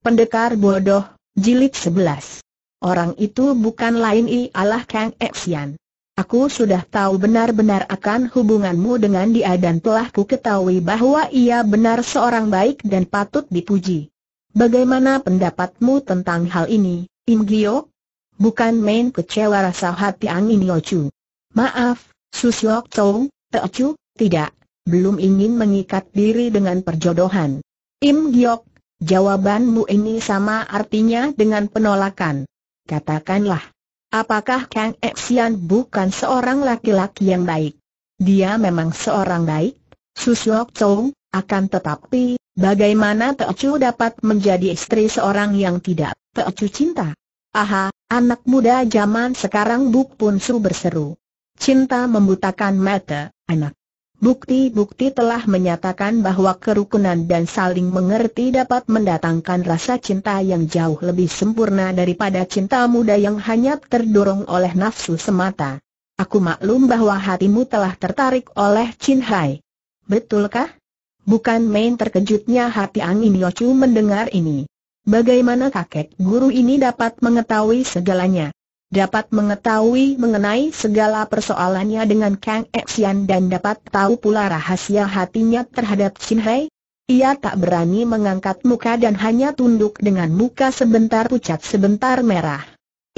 Pendekar Bodoh, Jilid 11 Orang itu bukan lain ialah Kang Exian. Aku sudah tahu benar-benar akan hubunganmu dengan dia dan telah ku ketahui bahwa ia benar seorang baik dan patut dipuji. Bagaimana pendapatmu tentang hal ini, Im Gyo? Bukan main kecewa rasa hati angin In Chu. Maaf, Susyok Chou, Teo Chu, tidak, belum ingin mengikat diri dengan perjodohan. Im Giok Jawabanmu ini sama artinya dengan penolakan. Katakanlah, apakah Kang Xian bukan seorang laki-laki yang baik? Dia memang seorang baik, Susyok Chow, akan tetapi, bagaimana Teocu dapat menjadi istri seorang yang tidak Teocu cinta? Aha, anak muda zaman sekarang Buk Pun Su berseru. Cinta membutakan mata, anak. Bukti-bukti telah menyatakan bahwa kerukunan dan saling mengerti dapat mendatangkan rasa cinta yang jauh lebih sempurna daripada cinta muda yang hanya terdorong oleh nafsu semata. Aku maklum bahwa hatimu telah tertarik oleh Chin Hai. Betulkah? Bukan main terkejutnya hati Angin Yochu mendengar ini. Bagaimana kakek guru ini dapat mengetahui segalanya? dapat mengetahui mengenai segala persoalannya dengan Kang Xian dan dapat tahu pula rahasia hatinya terhadap Chin Hai. Ia tak berani mengangkat muka dan hanya tunduk dengan muka sebentar pucat sebentar merah.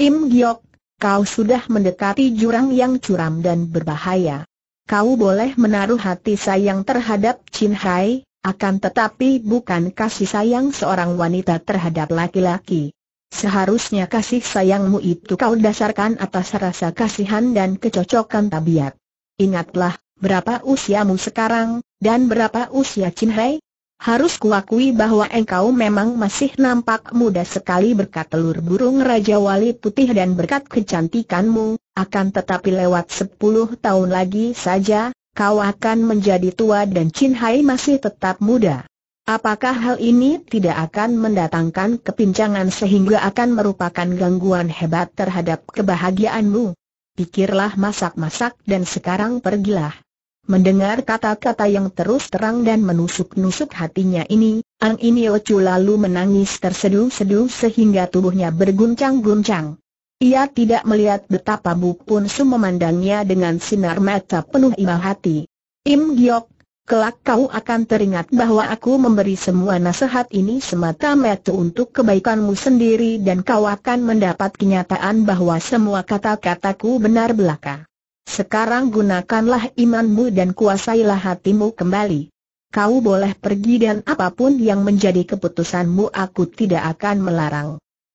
Im Giok, kau sudah mendekati jurang yang curam dan berbahaya. Kau boleh menaruh hati sayang terhadap Chin Hai, akan tetapi bukan kasih sayang seorang wanita terhadap laki-laki. Seharusnya kasih sayangmu itu kau dasarkan atas rasa kasihan dan kecocokan tabiat. Ingatlah, berapa usiamu sekarang, dan berapa usia Chin Hai? Harus kuakui bahwa engkau memang masih nampak muda sekali berkat telur burung Raja Wali Putih dan berkat kecantikanmu, akan tetapi lewat 10 tahun lagi saja, kau akan menjadi tua dan Chin Hai masih tetap muda. Apakah hal ini tidak akan mendatangkan kepincangan sehingga akan merupakan gangguan hebat terhadap kebahagiaanmu? Pikirlah masak-masak dan sekarang pergilah. Mendengar kata-kata yang terus terang dan menusuk-nusuk hatinya ini, Ang Chu lalu menangis terseduh-seduh sehingga tubuhnya berguncang-guncang. Ia tidak melihat betapa Bu Pun Su memandangnya dengan sinar mata penuh imah hati. Im Giok Kelak kau akan teringat bahwa aku memberi semua nasihat ini semata-mata untuk kebaikanmu sendiri dan kau akan mendapat kenyataan bahwa semua kata-kataku benar belaka. Sekarang gunakanlah imanmu dan kuasailah hatimu kembali. Kau boleh pergi dan apapun yang menjadi keputusanmu aku tidak akan melarang.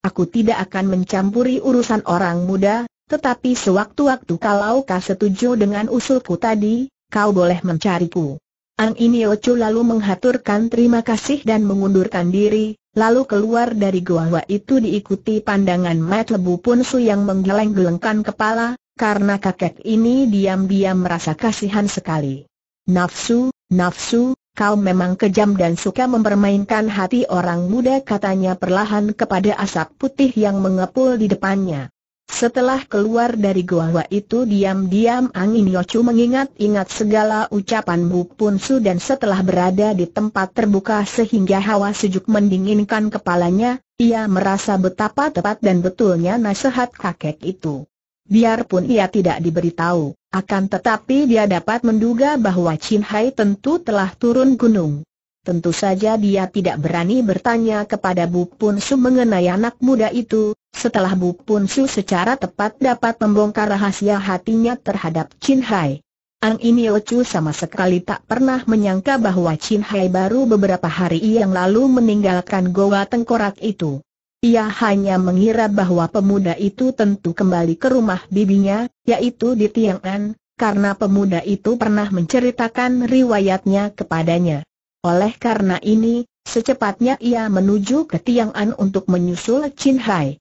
Aku tidak akan mencampuri urusan orang muda, tetapi sewaktu-waktu kalau kau setuju dengan usulku tadi, kau boleh mencariku. Ang Inio Chu lalu menghaturkan terima kasih dan mengundurkan diri, lalu keluar dari gua itu diikuti pandangan Mat Lebu Pun Su yang menggeleng-gelengkan kepala, karena kakek ini diam-diam merasa kasihan sekali. Nafsu, nafsu, kau memang kejam dan suka mempermainkan hati orang muda katanya perlahan kepada asap putih yang mengepul di depannya. Setelah keluar dari gua-gua itu diam-diam angin Yocu mengingat-ingat segala ucapan Bu Pun Su dan setelah berada di tempat terbuka sehingga hawa sejuk mendinginkan kepalanya, ia merasa betapa tepat dan betulnya nasihat kakek itu. Biarpun ia tidak diberitahu, akan tetapi dia dapat menduga bahwa Chin Hai tentu telah turun gunung. Tentu saja dia tidak berani bertanya kepada Bu Pun Su mengenai anak muda itu, setelah Bu Pun Su secara tepat dapat membongkar rahasia hatinya terhadap Chin Hai. Ang ini Ocu sama sekali tak pernah menyangka bahwa Chin Hai baru beberapa hari yang lalu meninggalkan goa tengkorak itu. Ia hanya mengira bahwa pemuda itu tentu kembali ke rumah bibinya, yaitu di Tiang An, karena pemuda itu pernah menceritakan riwayatnya kepadanya. Oleh karena ini, secepatnya ia menuju ke Tiang An untuk menyusul Chin Hai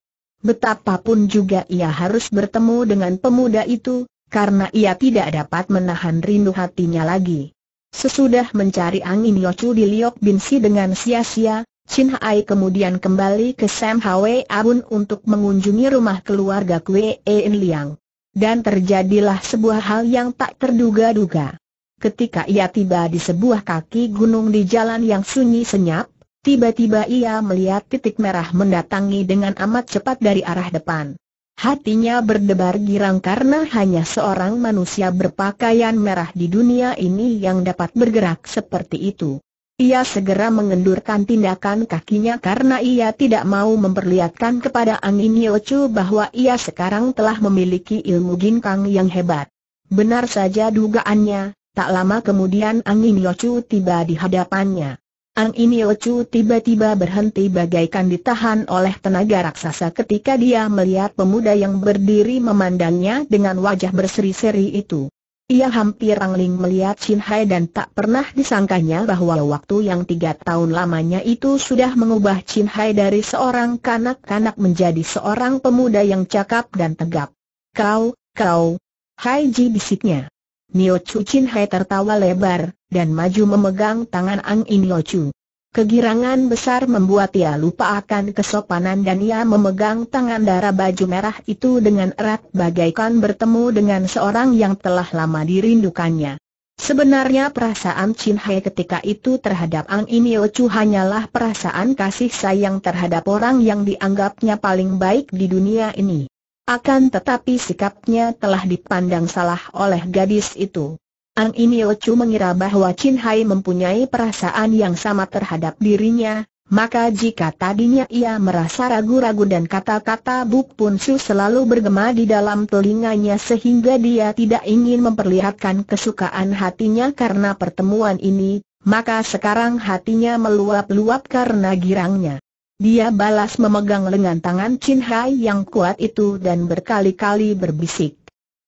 betapapun juga ia harus bertemu dengan pemuda itu, karena ia tidak dapat menahan rindu hatinya lagi. Sesudah mencari angin Yochu di Liok Binsi dengan sia-sia, Chin Hai kemudian kembali ke Sam Hwe Abun untuk mengunjungi rumah keluarga Kwe En Liang. Dan terjadilah sebuah hal yang tak terduga-duga. Ketika ia tiba di sebuah kaki gunung di jalan yang sunyi senyap, Tiba-tiba ia melihat titik merah mendatangi dengan amat cepat dari arah depan. Hatinya berdebar girang karena hanya seorang manusia berpakaian merah di dunia ini yang dapat bergerak seperti itu. Ia segera mengendurkan tindakan kakinya karena ia tidak mau memperlihatkan kepada Angin Yochu bahwa ia sekarang telah memiliki ilmu ginkang yang hebat. Benar saja dugaannya, tak lama kemudian Angin Yochu tiba di hadapannya. Ang ini lecu tiba-tiba berhenti bagaikan ditahan oleh tenaga raksasa ketika dia melihat pemuda yang berdiri memandangnya dengan wajah berseri-seri itu. Ia hampir angling melihat Chin Hai dan tak pernah disangkanya bahwa waktu yang tiga tahun lamanya itu sudah mengubah Chin Hai dari seorang kanak-kanak menjadi seorang pemuda yang cakap dan tegap. Kau, kau, Hai Ji bisiknya. Nio Chu Chin Hai tertawa lebar, dan maju memegang tangan Ang In Yo Chu. Kegirangan besar membuat ia lupa akan kesopanan dan ia memegang tangan darah baju merah itu dengan erat bagaikan bertemu dengan seorang yang telah lama dirindukannya. Sebenarnya perasaan Chin Hai ketika itu terhadap Ang In Yo Chu hanyalah perasaan kasih sayang terhadap orang yang dianggapnya paling baik di dunia ini. Akan tetapi sikapnya telah dipandang salah oleh gadis itu. Ang Inio mengira bahwa Chin Hai mempunyai perasaan yang sama terhadap dirinya, maka jika tadinya ia merasa ragu-ragu dan kata-kata Buk Pun Su selalu bergema di dalam telinganya sehingga dia tidak ingin memperlihatkan kesukaan hatinya karena pertemuan ini, maka sekarang hatinya meluap-luap karena girangnya. Dia balas memegang lengan tangan Chin Hai yang kuat itu dan berkali-kali berbisik.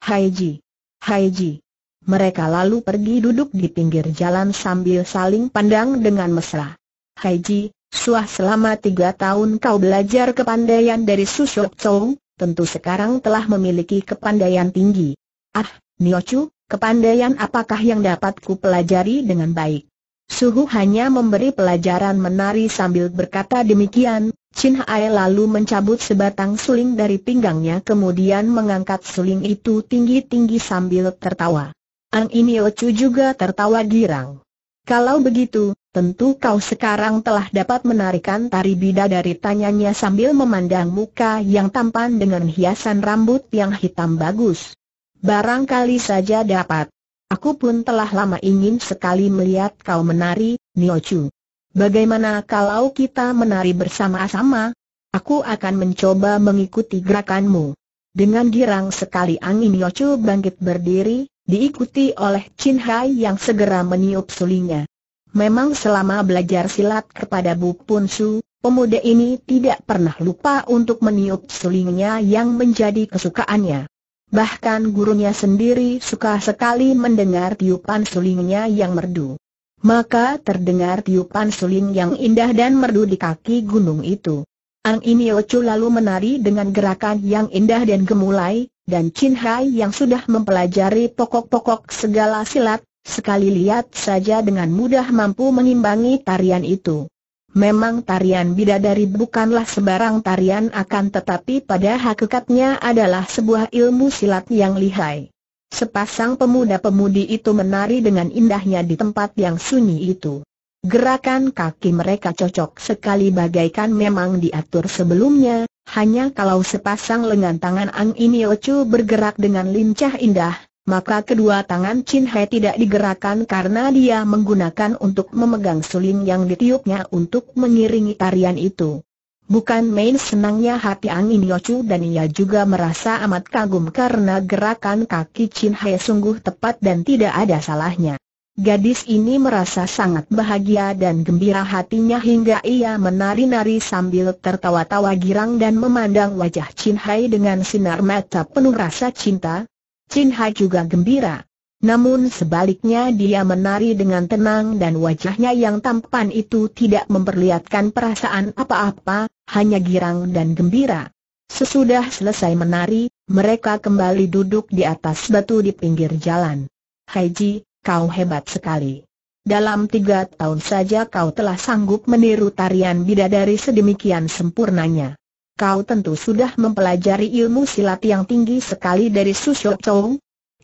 Hai Ji! Hai Ji! Mereka lalu pergi duduk di pinggir jalan sambil saling pandang dengan mesra. Hai Ji, suah selama tiga tahun kau belajar kepandaian dari Susok Chow, tentu sekarang telah memiliki kepandaian tinggi. Ah, Niochu, kepandaian apakah yang dapat ku pelajari dengan baik? Suhu hanya memberi pelajaran menari sambil berkata demikian, Chin Hai lalu mencabut sebatang suling dari pinggangnya kemudian mengangkat suling itu tinggi-tinggi sambil tertawa. Ang Iniochu juga tertawa girang. Kalau begitu, tentu kau sekarang telah dapat menarikan tari bida dari tanyanya sambil memandang muka yang tampan dengan hiasan rambut yang hitam bagus. Barangkali saja dapat. Aku pun telah lama ingin sekali melihat kau menari, Niochu. Bagaimana kalau kita menari bersama-sama? Aku akan mencoba mengikuti gerakanmu. Dengan girang sekali angin Niochu bangkit berdiri, diikuti oleh Chin Hai yang segera meniup sulingnya. Memang selama belajar silat kepada Bu Pun Su, pemuda ini tidak pernah lupa untuk meniup sulingnya yang menjadi kesukaannya. Bahkan gurunya sendiri suka sekali mendengar tiupan sulingnya yang merdu. Maka terdengar tiupan suling yang indah dan merdu di kaki gunung itu. Ang Iniochu lalu menari dengan gerakan yang indah dan gemulai, dan Chin Hai yang sudah mempelajari pokok-pokok segala silat, sekali lihat saja dengan mudah mampu mengimbangi tarian itu. Memang tarian bidadari bukanlah sebarang tarian akan tetapi pada hakikatnya adalah sebuah ilmu silat yang lihai. Sepasang pemuda-pemudi itu menari dengan indahnya di tempat yang sunyi itu. Gerakan kaki mereka cocok sekali bagaikan memang diatur sebelumnya, hanya kalau sepasang lengan tangan Ang Iniochu bergerak dengan lincah indah, maka kedua tangan Chin Hai tidak digerakkan karena dia menggunakan untuk memegang suling yang ditiupnya untuk mengiringi tarian itu. Bukan main senangnya hati Angin Yocu dan ia juga merasa amat kagum karena gerakan kaki Chin Hai sungguh tepat dan tidak ada salahnya. Gadis ini merasa sangat bahagia dan gembira hatinya hingga ia menari-nari sambil tertawa-tawa girang dan memandang wajah Chin Hai dengan sinar mata penuh rasa cinta, Chin Hai juga gembira. Namun sebaliknya dia menari dengan tenang dan wajahnya yang tampan itu tidak memperlihatkan perasaan apa-apa, hanya girang dan gembira. Sesudah selesai menari, mereka kembali duduk di atas batu di pinggir jalan. Haiji, kau hebat sekali. Dalam tiga tahun saja kau telah sanggup meniru tarian bidadari sedemikian sempurnanya kau tentu sudah mempelajari ilmu silat yang tinggi sekali dari Susyo Chong.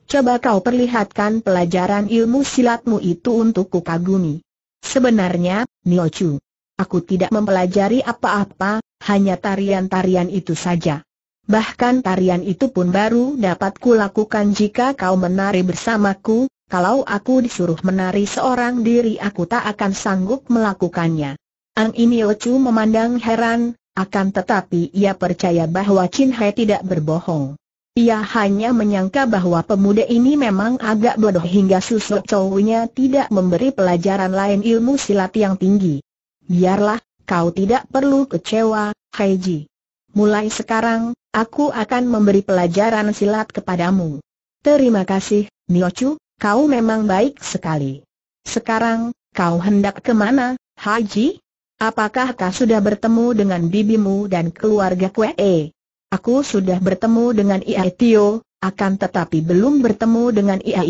Coba kau perlihatkan pelajaran ilmu silatmu itu untukku kagumi. Sebenarnya, Nio Chu, aku tidak mempelajari apa-apa, hanya tarian-tarian itu saja. Bahkan tarian itu pun baru dapat kulakukan jika kau menari bersamaku, kalau aku disuruh menari seorang diri aku tak akan sanggup melakukannya. Ang Inio Chu memandang heran, akan tetapi ia percaya bahwa Chin Hai tidak berbohong. Ia hanya menyangka bahwa pemuda ini memang agak bodoh hingga susuk cowoknya tidak memberi pelajaran lain ilmu silat yang tinggi. Biarlah, kau tidak perlu kecewa, Ji. Mulai sekarang, aku akan memberi pelajaran silat kepadamu. Terima kasih, Niochu, kau memang baik sekali. Sekarang, kau hendak kemana, Haji? Apakah kau sudah bertemu dengan bibimu dan keluarga Kue? Aku sudah bertemu dengan Ia Tio, akan tetapi belum bertemu dengan Ia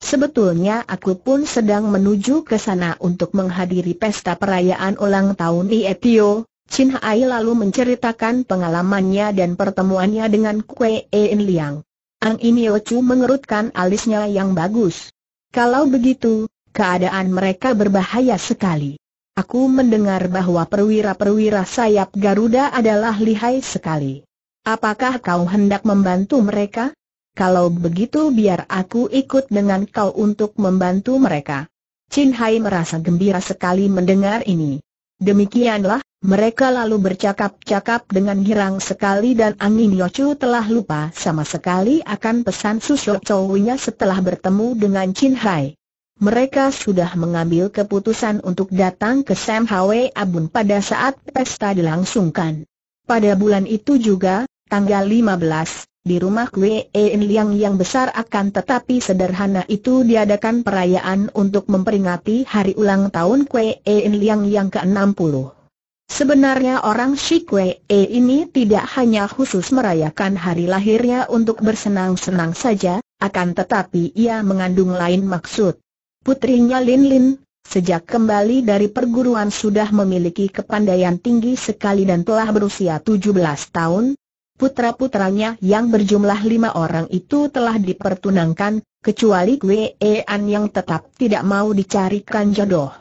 Sebetulnya aku pun sedang menuju ke sana untuk menghadiri pesta perayaan ulang tahun Ietio. Chin Hai lalu menceritakan pengalamannya dan pertemuannya dengan Kue In Liang. Ang Inio Chu mengerutkan alisnya yang bagus. Kalau begitu, keadaan mereka berbahaya sekali. Aku mendengar bahwa perwira-perwira sayap Garuda adalah lihai sekali. Apakah kau hendak membantu mereka? Kalau begitu biar aku ikut dengan kau untuk membantu mereka. Chin Hai merasa gembira sekali mendengar ini. Demikianlah, mereka lalu bercakap-cakap dengan girang sekali dan Angin Yochu telah lupa sama sekali akan pesan susuk cowoknya setelah bertemu dengan Chin Hai mereka sudah mengambil keputusan untuk datang ke Sam Abun pada saat pesta dilangsungkan. Pada bulan itu juga, tanggal 15, di rumah Kwe En Liang yang besar akan tetapi sederhana itu diadakan perayaan untuk memperingati hari ulang tahun Kwe En Liang yang ke-60. Sebenarnya orang Shi Kwe E ini tidak hanya khusus merayakan hari lahirnya untuk bersenang-senang saja, akan tetapi ia mengandung lain maksud. Putrinya Lin Lin, sejak kembali dari perguruan sudah memiliki kepandaian tinggi sekali dan telah berusia 17 tahun. Putra-putranya yang berjumlah lima orang itu telah dipertunangkan, kecuali Wei An yang tetap tidak mau dicarikan jodoh.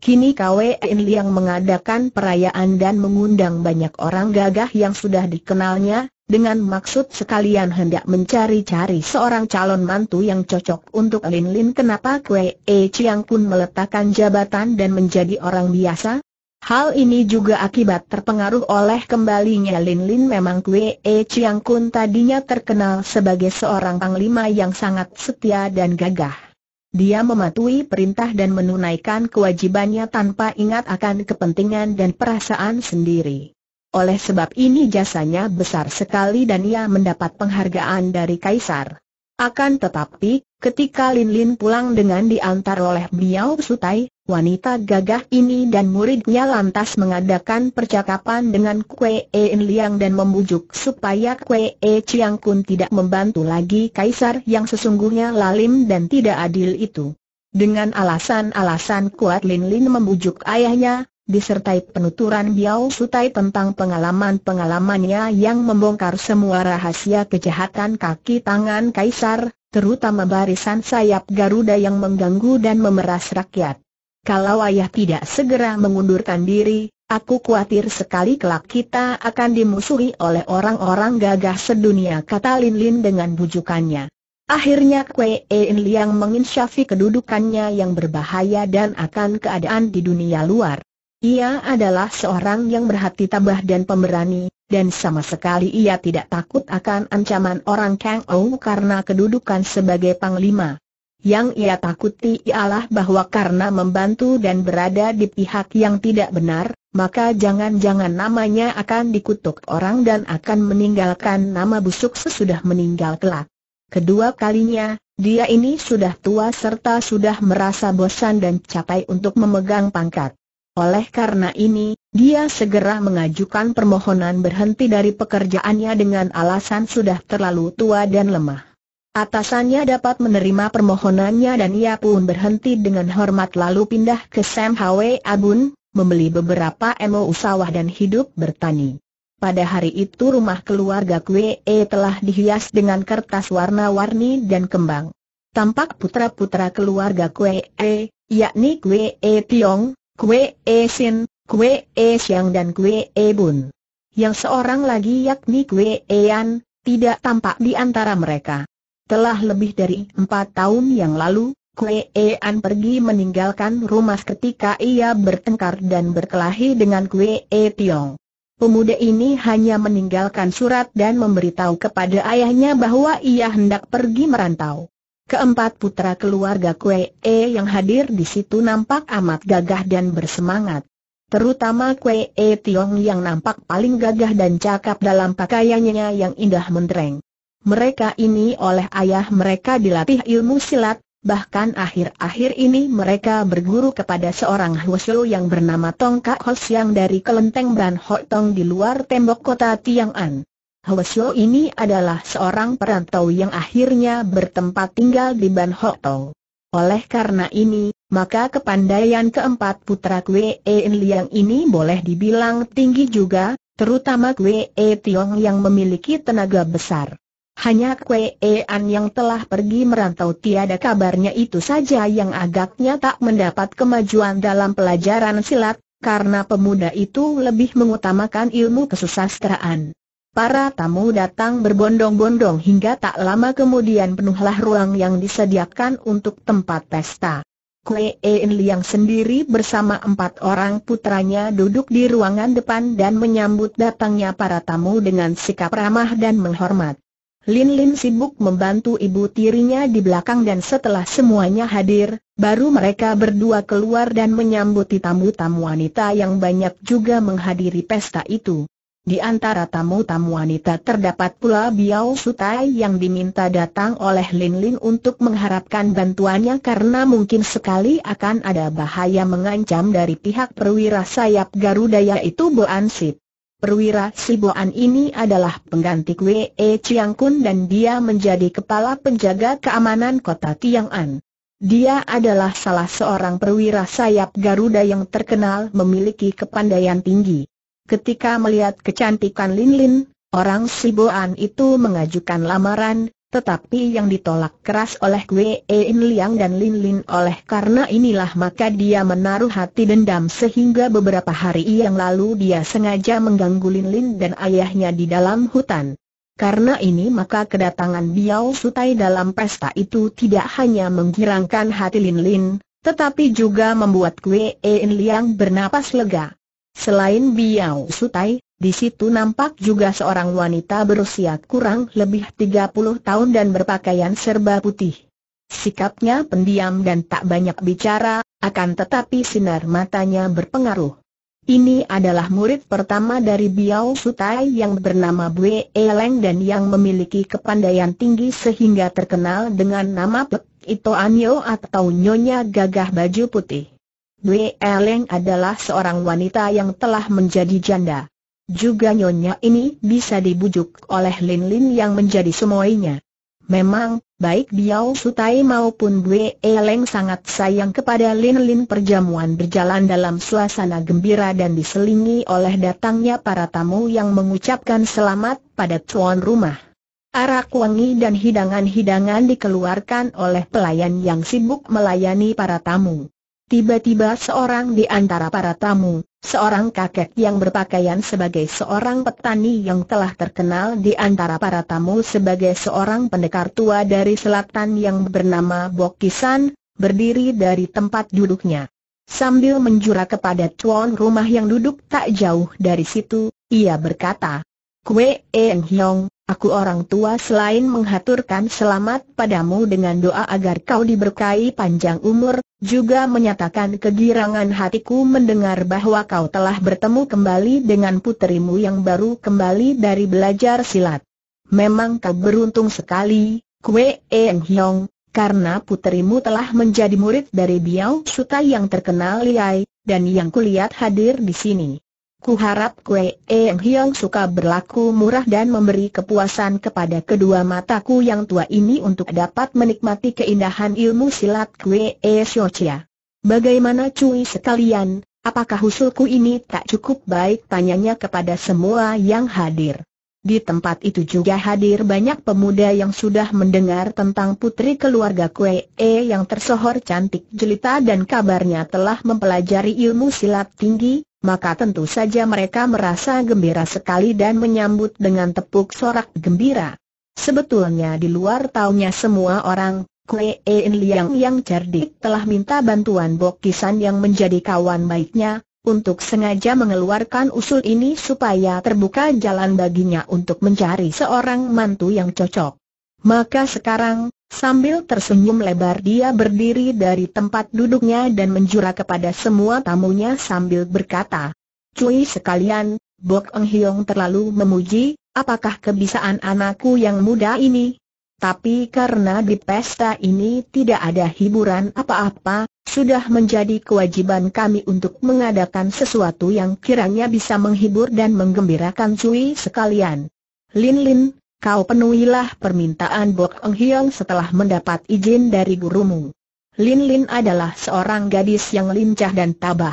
Kini Kwe In Liang mengadakan perayaan dan mengundang banyak orang gagah yang sudah dikenalnya, dengan maksud sekalian hendak mencari-cari seorang calon mantu yang cocok untuk Lin Lin kenapa Kue E Chiang Kun meletakkan jabatan dan menjadi orang biasa? Hal ini juga akibat terpengaruh oleh kembalinya Lin Lin memang Kue E Chiang Kun tadinya terkenal sebagai seorang panglima yang sangat setia dan gagah. Dia mematuhi perintah dan menunaikan kewajibannya tanpa ingat akan kepentingan dan perasaan sendiri. Oleh sebab ini jasanya besar sekali dan ia mendapat penghargaan dari Kaisar. Akan tetapi, ketika Lin Lin pulang dengan diantar oleh Biao Sutai, wanita gagah ini dan muridnya lantas mengadakan percakapan dengan Kue In Liang dan membujuk supaya Kue E Chiang Kun tidak membantu lagi Kaisar yang sesungguhnya lalim dan tidak adil itu. Dengan alasan-alasan kuat Lin Lin membujuk ayahnya, disertai penuturan Biao Sutai tentang pengalaman-pengalamannya yang membongkar semua rahasia kejahatan kaki tangan kaisar, terutama barisan sayap Garuda yang mengganggu dan memeras rakyat. Kalau ayah tidak segera mengundurkan diri, aku khawatir sekali kelak kita akan dimusuhi oleh orang-orang gagah sedunia kata Lin Lin dengan bujukannya. Akhirnya Kwe En Liang menginsyafi kedudukannya yang berbahaya dan akan keadaan di dunia luar. Ia adalah seorang yang berhati tabah dan pemberani, dan sama sekali ia tidak takut akan ancaman orang Kang Ou karena kedudukan sebagai panglima. Yang ia takuti ialah bahwa karena membantu dan berada di pihak yang tidak benar, maka jangan-jangan namanya akan dikutuk orang dan akan meninggalkan nama busuk sesudah meninggal kelak. Kedua kalinya, dia ini sudah tua serta sudah merasa bosan dan capai untuk memegang pangkat. Oleh karena ini, dia segera mengajukan permohonan berhenti dari pekerjaannya dengan alasan sudah terlalu tua dan lemah. Atasannya dapat menerima permohonannya dan ia pun berhenti dengan hormat lalu pindah ke Sam Hwe Abun, membeli beberapa emo usawah dan hidup bertani. Pada hari itu rumah keluarga Kwe e telah dihias dengan kertas warna-warni dan kembang. Tampak putra-putra keluarga Kwe, e, yakni Kwe e Tiong, Kue E Sin, Kue E Siang dan Kue E Bun. Yang seorang lagi yakni Kue E An, tidak tampak di antara mereka. Telah lebih dari empat tahun yang lalu, Kue e An pergi meninggalkan rumah ketika ia bertengkar dan berkelahi dengan Kue E Tiong. Pemuda ini hanya meninggalkan surat dan memberitahu kepada ayahnya bahwa ia hendak pergi merantau. Keempat putra keluarga Kue E yang hadir di situ nampak amat gagah dan bersemangat. Terutama Kue E Tiong yang nampak paling gagah dan cakap dalam pakaiannya yang indah mentereng. Mereka ini oleh ayah mereka dilatih ilmu silat, bahkan akhir-akhir ini mereka berguru kepada seorang Hwasyo yang bernama Tong Kak yang dari kelenteng Ban Hotong Tong di luar tembok kota Tiang An. Hwasyo ini adalah seorang perantau yang akhirnya bertempat tinggal di Ban Hotong. Oleh karena ini, maka kepandaian keempat putra Kwe En Liang ini boleh dibilang tinggi juga, terutama Kwe E Tiong yang memiliki tenaga besar. Hanya Kwe E An yang telah pergi merantau tiada kabarnya itu saja yang agaknya tak mendapat kemajuan dalam pelajaran silat, karena pemuda itu lebih mengutamakan ilmu kesusastraan. Para tamu datang berbondong-bondong hingga tak lama kemudian penuhlah ruang yang disediakan untuk tempat pesta. Kue En Liang sendiri bersama empat orang putranya duduk di ruangan depan dan menyambut datangnya para tamu dengan sikap ramah dan menghormat. Lin Lin sibuk membantu ibu tirinya di belakang dan setelah semuanya hadir, baru mereka berdua keluar dan menyambut tamu-tamu wanita yang banyak juga menghadiri pesta itu. Di antara tamu-tamu wanita terdapat pula Biao Sutai yang diminta datang oleh Lin Lin untuk mengharapkan bantuannya karena mungkin sekali akan ada bahaya mengancam dari pihak perwira sayap Garuda yaitu Boan Sip. Perwira sibuan ini adalah pengganti Kwe e Chiang Kun dan dia menjadi kepala penjaga keamanan kota Tiang'an. Dia adalah salah seorang perwira sayap Garuda yang terkenal memiliki kepandaian tinggi. Ketika melihat kecantikan Lin Lin, orang Siboan itu mengajukan lamaran, tetapi yang ditolak keras oleh Wei In Liang dan Lin Lin oleh karena inilah maka dia menaruh hati dendam sehingga beberapa hari yang lalu dia sengaja mengganggu Lin Lin dan ayahnya di dalam hutan. Karena ini maka kedatangan Biao Sutai dalam pesta itu tidak hanya menghilangkan hati Lin Lin, tetapi juga membuat Wei In Liang bernapas lega. Selain Biao Sutai, di situ nampak juga seorang wanita berusia kurang lebih 30 tahun dan berpakaian serba putih. Sikapnya pendiam dan tak banyak bicara, akan tetapi sinar matanya berpengaruh. Ini adalah murid pertama dari Biao Sutai yang bernama Bue Eleng dan yang memiliki kepandaian tinggi sehingga terkenal dengan nama Pek Ito Anyo atau Nyonya Gagah Baju Putih. Dwe Eleng adalah seorang wanita yang telah menjadi janda. Juga nyonya ini bisa dibujuk oleh Lin Lin yang menjadi semuanya. Memang, baik Biao Sutai maupun Dwe Eleng sangat sayang kepada Lin Lin perjamuan berjalan dalam suasana gembira dan diselingi oleh datangnya para tamu yang mengucapkan selamat pada tuan rumah. Arak wangi dan hidangan-hidangan dikeluarkan oleh pelayan yang sibuk melayani para tamu. Tiba-tiba seorang di antara para tamu, seorang kakek yang berpakaian sebagai seorang petani yang telah terkenal di antara para tamu sebagai seorang pendekar tua dari selatan yang bernama Bokisan, berdiri dari tempat duduknya. Sambil menjurah kepada tuan rumah yang duduk tak jauh dari situ, ia berkata, Kue Em Hyong, aku orang tua selain menghaturkan selamat padamu dengan doa agar kau diberkahi panjang umur, juga menyatakan kegirangan hatiku mendengar bahwa kau telah bertemu kembali dengan puterimu yang baru kembali dari belajar silat. Memang kau beruntung sekali, Kue Em Hyong, karena puterimu telah menjadi murid dari Biao Suta yang terkenal liai, dan yang kulihat hadir di sini. Kuharap Kue Eng Hiong suka berlaku murah dan memberi kepuasan kepada kedua mataku yang tua ini untuk dapat menikmati keindahan ilmu silat Kue E Bagaimana cuy sekalian, apakah usulku ini tak cukup baik tanyanya kepada semua yang hadir. Di tempat itu juga hadir banyak pemuda yang sudah mendengar tentang putri keluarga Kue E yang tersohor cantik jelita dan kabarnya telah mempelajari ilmu silat tinggi, maka tentu saja mereka merasa gembira sekali dan menyambut dengan tepuk sorak gembira. Sebetulnya di luar taunya semua orang, Kue En Liang yang cerdik telah minta bantuan Bok Kisan yang menjadi kawan baiknya, untuk sengaja mengeluarkan usul ini supaya terbuka jalan baginya untuk mencari seorang mantu yang cocok. Maka sekarang, sambil tersenyum lebar dia berdiri dari tempat duduknya dan menjura kepada semua tamunya sambil berkata, Cui sekalian, Bok Eng Hiong terlalu memuji, apakah kebisaan anakku yang muda ini? Tapi karena di pesta ini tidak ada hiburan apa-apa, sudah menjadi kewajiban kami untuk mengadakan sesuatu yang kiranya bisa menghibur dan menggembirakan Cui sekalian. Lin Lin, kau penuhilah permintaan Bok Eng Hiong setelah mendapat izin dari gurumu. Lin Lin adalah seorang gadis yang lincah dan tabah.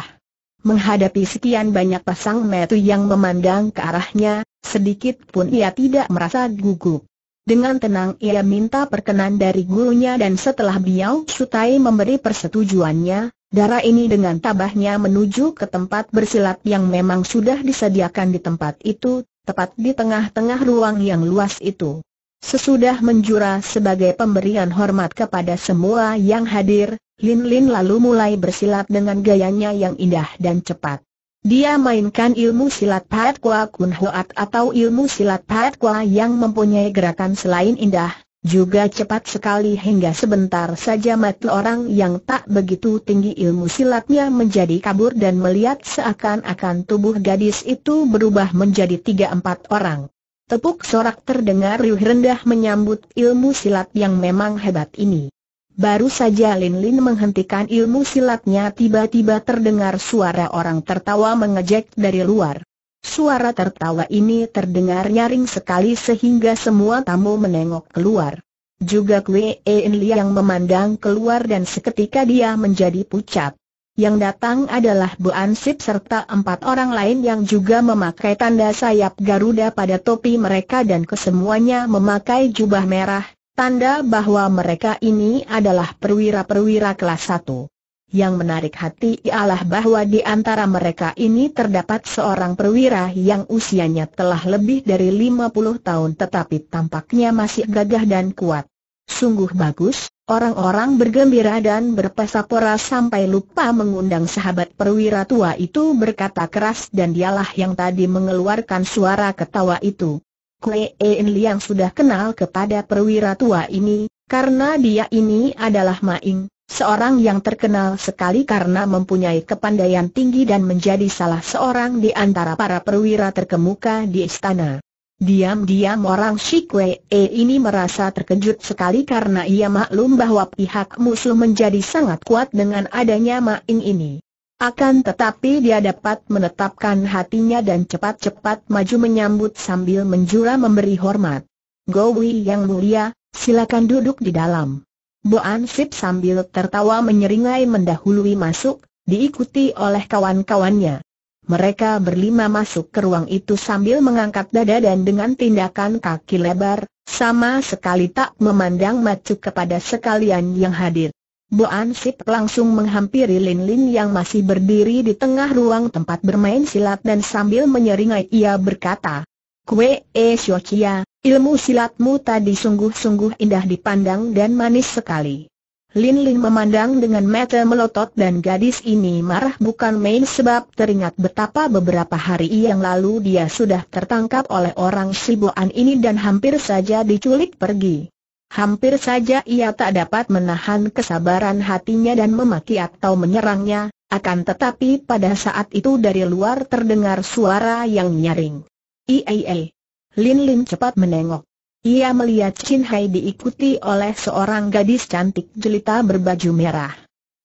Menghadapi sekian banyak pasang metu yang memandang ke arahnya, sedikit pun ia tidak merasa gugup. Dengan tenang ia minta perkenan dari gurunya dan setelah Biao Sutai memberi persetujuannya, darah ini dengan tabahnya menuju ke tempat bersilat yang memang sudah disediakan di tempat itu, tepat di tengah-tengah ruang yang luas itu. Sesudah menjura sebagai pemberian hormat kepada semua yang hadir, Lin Lin lalu mulai bersilat dengan gayanya yang indah dan cepat. Dia mainkan ilmu silat Pat Kua Kun Hoat atau ilmu silat Pat Kua yang mempunyai gerakan selain indah, juga cepat sekali hingga sebentar saja mati orang yang tak begitu tinggi ilmu silatnya menjadi kabur dan melihat seakan-akan tubuh gadis itu berubah menjadi tiga empat orang. Tepuk sorak terdengar riuh rendah menyambut ilmu silat yang memang hebat ini. Baru saja Lin Lin menghentikan ilmu silatnya tiba-tiba terdengar suara orang tertawa mengejek dari luar. Suara tertawa ini terdengar nyaring sekali sehingga semua tamu menengok keluar. Juga Kwe En Li yang memandang keluar dan seketika dia menjadi pucat. Yang datang adalah Bu Ansip serta empat orang lain yang juga memakai tanda sayap Garuda pada topi mereka dan kesemuanya memakai jubah merah, tanda bahwa mereka ini adalah perwira-perwira kelas 1. Yang menarik hati ialah bahwa di antara mereka ini terdapat seorang perwira yang usianya telah lebih dari 50 tahun tetapi tampaknya masih gagah dan kuat. Sungguh bagus, orang-orang bergembira dan berpesapora sampai lupa mengundang sahabat perwira tua itu berkata keras dan dialah yang tadi mengeluarkan suara ketawa itu. Kue En Liang sudah kenal kepada perwira tua ini, karena dia ini adalah Maing, Seorang yang terkenal sekali karena mempunyai kepandaian tinggi dan menjadi salah seorang di antara para perwira terkemuka di istana. Diam-diam orang Shikwee ini merasa terkejut sekali karena ia maklum bahwa pihak musuh menjadi sangat kuat dengan adanya Maing ini. Akan tetapi dia dapat menetapkan hatinya dan cepat-cepat maju menyambut sambil menjura memberi hormat. Gowi yang mulia, silakan duduk di dalam. Boan Sip sambil tertawa menyeringai mendahului masuk, diikuti oleh kawan-kawannya. Mereka berlima masuk ke ruang itu sambil mengangkat dada dan dengan tindakan kaki lebar, sama sekali tak memandang macu kepada sekalian yang hadir. Boan Sip langsung menghampiri Lin Lin yang masih berdiri di tengah ruang tempat bermain silat dan sambil menyeringai ia berkata, Kue E Shokia, ilmu silatmu tadi sungguh-sungguh indah dipandang dan manis sekali. Lin Lin memandang dengan mata melotot dan gadis ini marah bukan main sebab teringat betapa beberapa hari yang lalu dia sudah tertangkap oleh orang Sibuan ini dan hampir saja diculik pergi. Hampir saja ia tak dapat menahan kesabaran hatinya dan memaki atau menyerangnya, akan tetapi pada saat itu dari luar terdengar suara yang nyaring. Iee. Lin Lin cepat menengok. Ia melihat Chin Hai diikuti oleh seorang gadis cantik jelita berbaju merah.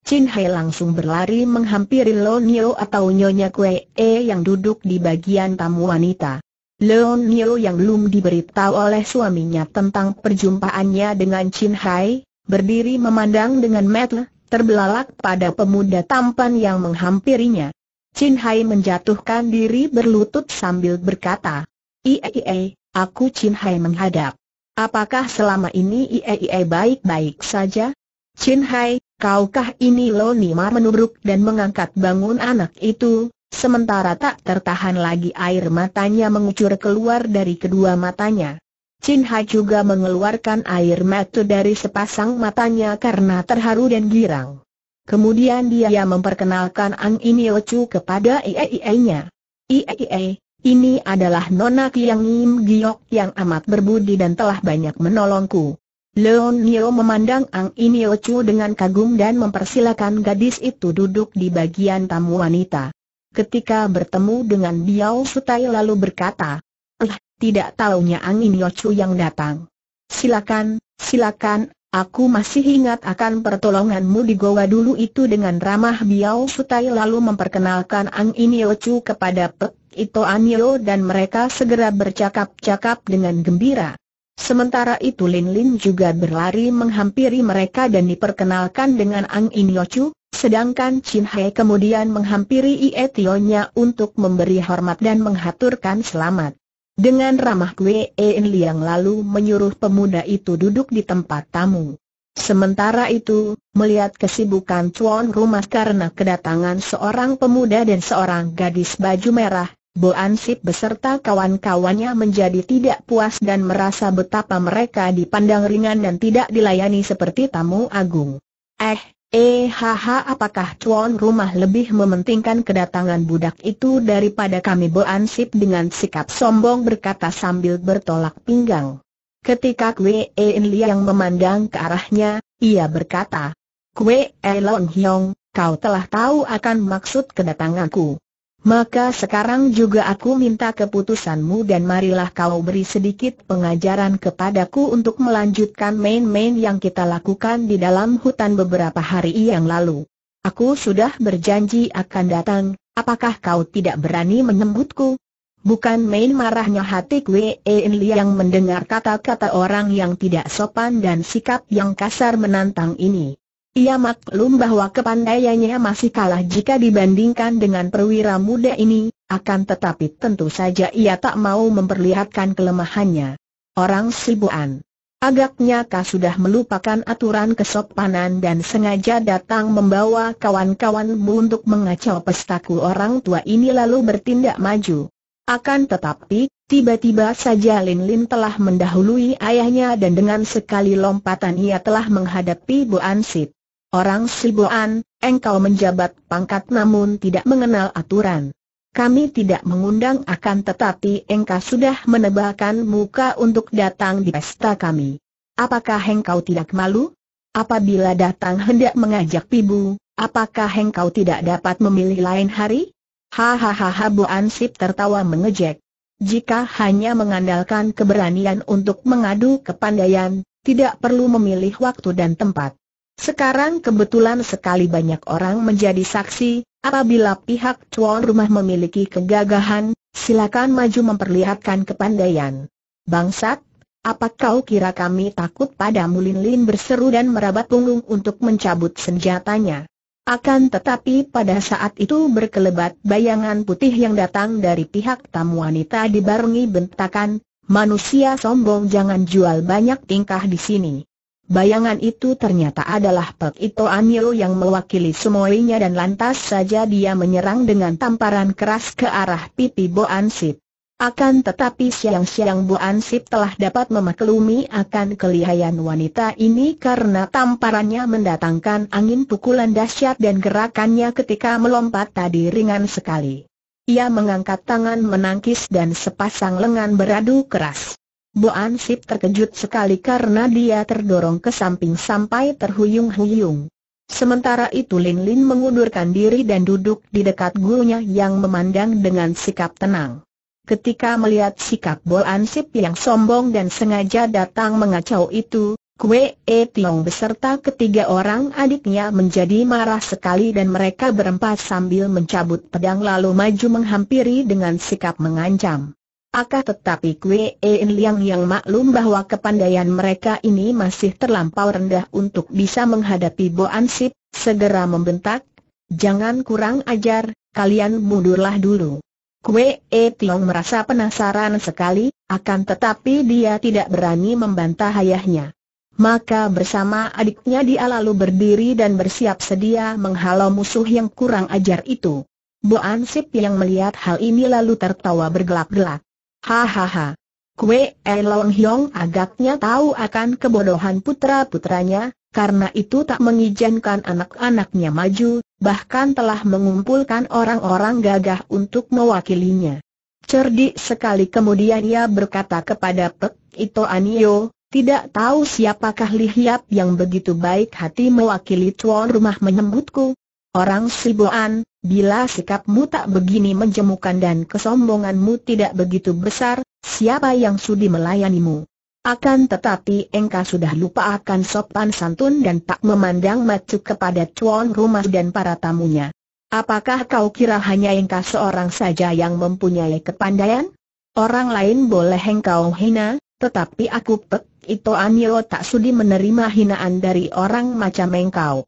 Chin Hai langsung berlari menghampiri Nio atau Nyonya Kue e yang duduk di bagian tamu wanita. Nio yang belum diberitahu oleh suaminya tentang perjumpaannya dengan Chin Hai, berdiri memandang dengan metel, terbelalak pada pemuda tampan yang menghampirinya. Chin Hai menjatuhkan diri berlutut sambil berkata, Iee, aku Chin Hai menghadap. Apakah selama ini Iee baik-baik saja? Chin Hai, kaukah ini Lo Nima menubruk dan mengangkat bangun anak itu, sementara tak tertahan lagi air matanya mengucur keluar dari kedua matanya. Chin Hai juga mengeluarkan air mata dari sepasang matanya karena terharu dan girang. Kemudian dia memperkenalkan Ang Inio Chu kepada IEIE-nya. IEIE, ini adalah Nona Kiang Im Giok yang amat berbudi dan telah banyak menolongku. Leon Nio memandang Ang Inio Chu dengan kagum dan mempersilakan gadis itu duduk di bagian tamu wanita. Ketika bertemu dengan Biao Sutai lalu berkata, Eh, tidak taunya Ang Inio Chu yang datang. Silakan, silakan, Aku masih ingat akan pertolonganmu di Goa dulu itu dengan ramah Biao Sutai lalu memperkenalkan Ang Inio Chu kepada Pek Ito Anio dan mereka segera bercakap-cakap dengan gembira. Sementara itu Lin Lin juga berlari menghampiri mereka dan diperkenalkan dengan Ang Inio Chu, sedangkan Chin Hai kemudian menghampiri Ietionya untuk memberi hormat dan menghaturkan selamat. Dengan ramah Kwe En Liang lalu menyuruh pemuda itu duduk di tempat tamu. Sementara itu, melihat kesibukan tuan rumah karena kedatangan seorang pemuda dan seorang gadis baju merah, Bo Ansip beserta kawan-kawannya menjadi tidak puas dan merasa betapa mereka dipandang ringan dan tidak dilayani seperti tamu agung. Eh, Eh haha apakah tuan rumah lebih mementingkan kedatangan budak itu daripada kami beransip dengan sikap sombong berkata sambil bertolak pinggang. Ketika Kwe En Liang memandang ke arahnya, ia berkata, Kwe Elon Hiong, kau telah tahu akan maksud kedatanganku. Maka sekarang juga aku minta keputusanmu dan marilah kau beri sedikit pengajaran kepadaku untuk melanjutkan main-main yang kita lakukan di dalam hutan beberapa hari yang lalu. Aku sudah berjanji akan datang, apakah kau tidak berani menyebutku? Bukan main marahnya hati Kwe En Li yang mendengar kata-kata orang yang tidak sopan dan sikap yang kasar menantang ini. Ia maklum bahwa kepandaiannya masih kalah jika dibandingkan dengan perwira muda ini, akan tetapi tentu saja ia tak mau memperlihatkan kelemahannya. Orang Sibuan. Agaknya kau sudah melupakan aturan kesopanan dan sengaja datang membawa kawan-kawanmu untuk mengacau pestaku orang tua ini lalu bertindak maju. Akan tetapi, tiba-tiba saja Lin Lin telah mendahului ayahnya dan dengan sekali lompatan ia telah menghadapi Bu Ansip. Orang Siboan, engkau menjabat pangkat namun tidak mengenal aturan. Kami tidak mengundang akan tetapi engkau sudah menebalkan muka untuk datang di pesta kami. Apakah engkau tidak malu? Apabila datang hendak mengajak pibu, apakah engkau tidak dapat memilih lain hari? Hahaha Bu Ansip tertawa mengejek. Jika hanya mengandalkan keberanian untuk mengadu kepandaian, tidak perlu memilih waktu dan tempat. Sekarang kebetulan sekali banyak orang menjadi saksi, apabila pihak tuan rumah memiliki kegagahan, silakan maju memperlihatkan kepandaian. Bangsat, apa kau kira kami takut pada Lin Lin berseru dan merabat punggung untuk mencabut senjatanya. Akan tetapi pada saat itu berkelebat bayangan putih yang datang dari pihak tamu wanita dibarengi bentakan, manusia sombong jangan jual banyak tingkah di sini. Bayangan itu ternyata adalah Pek Ito Anio yang mewakili semuanya dan lantas saja dia menyerang dengan tamparan keras ke arah pipi Bo Ansip. Akan tetapi siang-siang Bu Ansip telah dapat memaklumi akan kelihayan wanita ini karena tamparannya mendatangkan angin pukulan dahsyat dan gerakannya ketika melompat tadi ringan sekali. Ia mengangkat tangan menangkis dan sepasang lengan beradu keras. Boan Sip terkejut sekali karena dia terdorong ke samping sampai terhuyung-huyung. Sementara itu Lin Lin mengundurkan diri dan duduk di dekat gurunya yang memandang dengan sikap tenang. Ketika melihat sikap Bu Ansip yang sombong dan sengaja datang mengacau itu, Kue E Tiong beserta ketiga orang adiknya menjadi marah sekali dan mereka berempat sambil mencabut pedang lalu maju menghampiri dengan sikap mengancam. Akah tetapi Kue En Liang yang maklum bahwa kepandaian mereka ini masih terlampau rendah untuk bisa menghadapi Boan Sip, segera membentak, jangan kurang ajar, kalian mundurlah dulu. Kue E Tiong merasa penasaran sekali, akan tetapi dia tidak berani membantah ayahnya. Maka bersama adiknya dia lalu berdiri dan bersiap sedia menghalau musuh yang kurang ajar itu. Bo Sip yang melihat hal ini lalu tertawa bergelak-gelak. Hahaha. Kue Elong Hyong agaknya tahu akan kebodohan putra-putranya, karena itu tak mengizinkan anak-anaknya maju, bahkan telah mengumpulkan orang-orang gagah untuk mewakilinya. Cerdik sekali kemudian ia berkata kepada Pek Ito Anio, tidak tahu siapakah Li yang begitu baik hati mewakili tuan rumah menyembutku. Orang Siboan, bila sikapmu tak begini menjemukan dan kesombonganmu tidak begitu besar, siapa yang sudi melayanimu? Akan tetapi engkau sudah lupa akan sopan santun dan tak memandang macu kepada tuan rumah dan para tamunya. Apakah kau kira hanya engkau seorang saja yang mempunyai kepandaian? Orang lain boleh engkau hina, tetapi aku pek itu Anio tak sudi menerima hinaan dari orang macam engkau.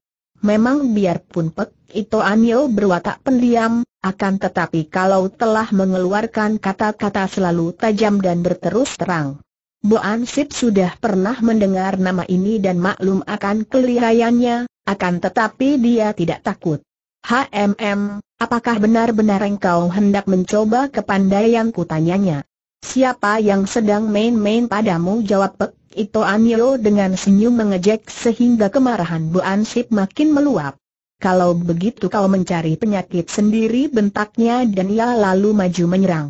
Memang biarpun Pek Ito Anio berwatak pendiam, akan tetapi kalau telah mengeluarkan kata-kata selalu tajam dan berterus terang. Bu Ansip sudah pernah mendengar nama ini dan maklum akan kelihayannya, akan tetapi dia tidak takut. HMM, apakah benar-benar engkau hendak mencoba kepandaianku tanyanya? Siapa yang sedang main-main padamu jawab Pek Ito Anio dengan senyum mengejek sehingga kemarahan Bu Ansip makin meluap. Kalau begitu kau mencari penyakit sendiri bentaknya dan ia lalu maju menyerang.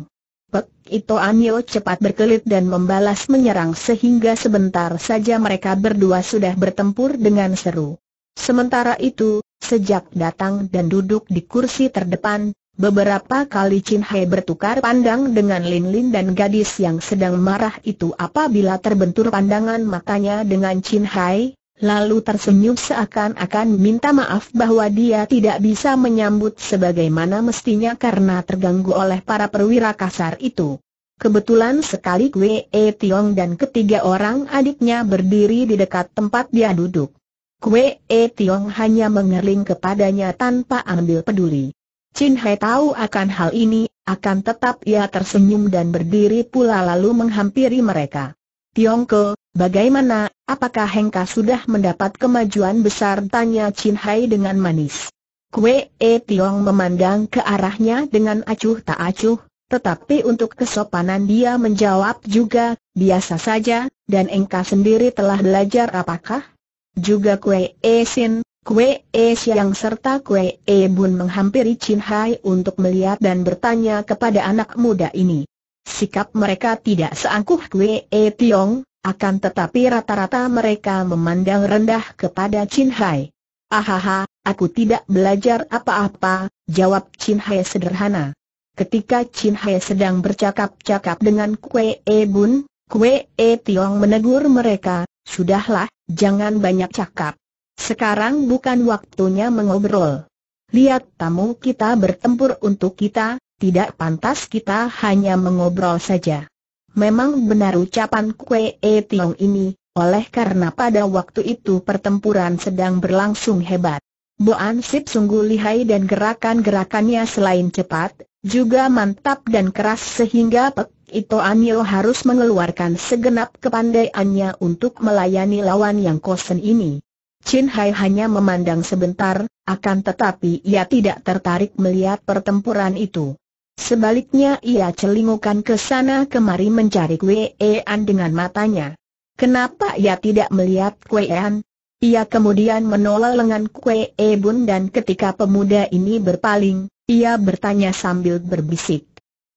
Pek Ito Anio cepat berkelit dan membalas menyerang sehingga sebentar saja mereka berdua sudah bertempur dengan seru. Sementara itu, sejak datang dan duduk di kursi terdepan, Beberapa kali Chin Hai bertukar pandang dengan Lin Lin dan gadis yang sedang marah itu apabila terbentur pandangan matanya dengan Chin Hai, lalu tersenyum seakan-akan minta maaf bahwa dia tidak bisa menyambut sebagaimana mestinya karena terganggu oleh para perwira kasar itu. Kebetulan sekali Kwe E Tiong dan ketiga orang adiknya berdiri di dekat tempat dia duduk. Kwe E Tiong hanya mengerling kepadanya tanpa ambil peduli. Chin Hai tahu akan hal ini, akan tetap ia tersenyum dan berdiri pula lalu menghampiri mereka. Tiongko, bagaimana, apakah Hengka sudah mendapat kemajuan besar? Tanya Chin Hai dengan manis. Kue E Tiong memandang ke arahnya dengan acuh tak acuh, tetapi untuk kesopanan dia menjawab juga, biasa saja, dan engkau sendiri telah belajar apakah? Juga Kue E Sin, Kue E Siang serta Kue E Bun menghampiri Chin Hai untuk melihat dan bertanya kepada anak muda ini. Sikap mereka tidak seangkuh Kue E Tiong, akan tetapi rata-rata mereka memandang rendah kepada Chin Hai. Ahaha, aku tidak belajar apa-apa, jawab Chin Hai sederhana. Ketika Chin Hai sedang bercakap-cakap dengan Kue E Bun, Kue E Tiong menegur mereka, sudahlah, jangan banyak cakap. Sekarang bukan waktunya mengobrol. Lihat tamu kita bertempur untuk kita, tidak pantas kita hanya mengobrol saja. Memang benar ucapan Kue E Tiong ini, oleh karena pada waktu itu pertempuran sedang berlangsung hebat. Boan Sip sungguh lihai dan gerakan-gerakannya selain cepat, juga mantap dan keras sehingga Pek Ito Anio harus mengeluarkan segenap kepandaiannya untuk melayani lawan yang kosen ini. Chin Hai hanya memandang sebentar, akan tetapi ia tidak tertarik melihat pertempuran itu. Sebaliknya ia celingukan ke sana kemari mencari Kue An dengan matanya. Kenapa ia tidak melihat Kue An? Ia kemudian menolak lengan Kue Bun dan ketika pemuda ini berpaling, ia bertanya sambil berbisik.